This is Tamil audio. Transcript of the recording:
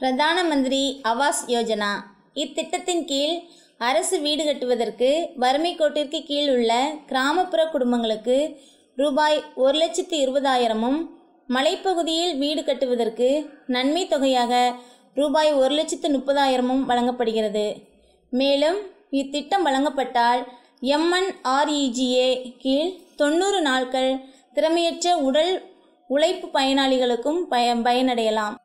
பிரதான மந்திரி ஆவாஸ் யோஜனா இத்திட்டத்தின் கீழ் அரசு வீடு கட்டுவதற்கு வறுமை கோட்டிற்கு கீழ் உள்ள கிராமப்புற குடும்பங்களுக்கு ரூபாய் ஒரு லட்சத்து இருபதாயிரமும் மலைப்பகுதியில் வீடு கட்டுவதற்கு நன்மை தொகையாக ரூபாய் ஒரு லட்சத்து முப்பதாயிரமும் வழங்கப்படுகிறது மேலும் இத்திட்டம் வழங்கப்பட்டால் எம்என்ஆர்இஜிஏ கீழ் தொண்ணூறு நாட்கள் திறமையற்ற உடல் உழைப்பு பயனாளிகளுக்கும் பய பயனடையலாம்